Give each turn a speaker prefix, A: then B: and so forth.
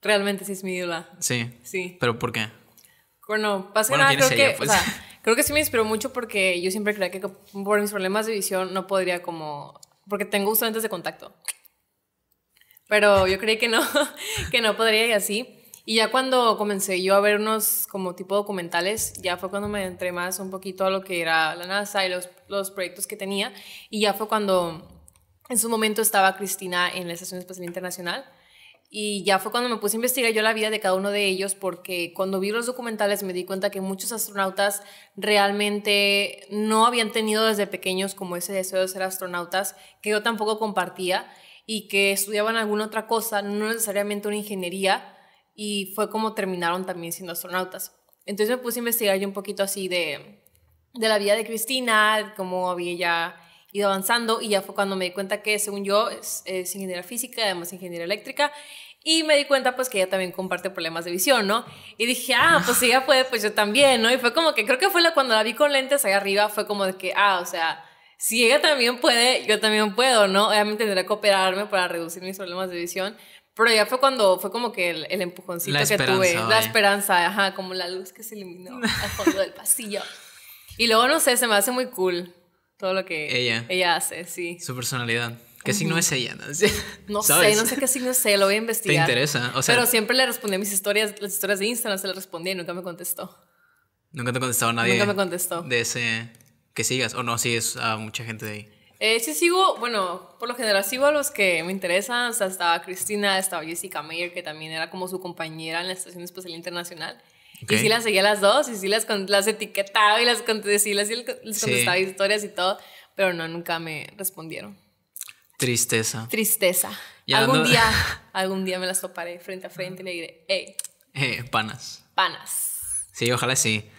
A: Realmente sí es mi ídola. Sí. Sí. ¿Pero por qué? Bueno, pasa nada, creo que, pues. creo que sí me inspiró mucho porque yo siempre creía que por mis problemas de visión no podría como, porque tengo uso lentes de contacto. Pero yo creí que no, que no podría y así. Y ya cuando comencé yo a ver unos como tipo documentales, ya fue cuando me entré más un poquito a lo que era la NASA y los, los proyectos que tenía. Y ya fue cuando en su momento estaba Cristina en la Estación Espacial Internacional y ya fue cuando me puse a investigar yo la vida de cada uno de ellos, porque cuando vi los documentales me di cuenta que muchos astronautas realmente no habían tenido desde pequeños como ese deseo de ser astronautas, que yo tampoco compartía, y que estudiaban alguna otra cosa, no necesariamente una ingeniería, y fue como terminaron también siendo astronautas. Entonces me puse a investigar yo un poquito así de, de la vida de Cristina, cómo había ella ido avanzando y ya fue cuando me di cuenta que según yo es, ingeniera física, además ingeniera eléctrica. Y me di cuenta pues que ella también comparte problemas de visión, ¿no? Y dije, ah, pues si ella puede, pues yo también, ¿no? Y fue como que creo que fue la, cuando la vi con lentes ahí arriba, fue como de que, ah, o sea, si ella también puede, yo también puedo, ¿no? Obviamente tendré que operarme para reducir mis problemas de visión, pero ya fue cuando fue como que el, empujoncito que tuve, la esperanza, ajá, como la luz que se eliminó al fondo del pasillo. Y luego, no sé, se me hace muy cool todo lo que ella, hace, sí. Su personalidad. ¿Qué signo es ella? No sé, no sé qué signo es ella, lo voy a investigar. ¿Te interesa? O sea, Pero siempre le respondí mis historias, las historias de Instagram se le respondí y nunca me contestó. ¿Nunca te contestado nadie? Nunca me contestó. De ese que sigas, o no sigues a mucha gente de ahí. Eh, sí sigo, bueno, por lo general sigo a los que me interesan, o sea, estaba Cristina, estaba Jessica Mayer, que también era como su compañera en la Estación Espacial Internacional. Y sí las seguía las dos y sí las, las etiquetaba y las, sí les contestaba historias y todo, pero no, nunca me respondieron. Tristeza. Tristeza. algún día, algún día me las toparé frente a frente y le diré, hey. Eh, panas. Panas. Sí, ojalá sí.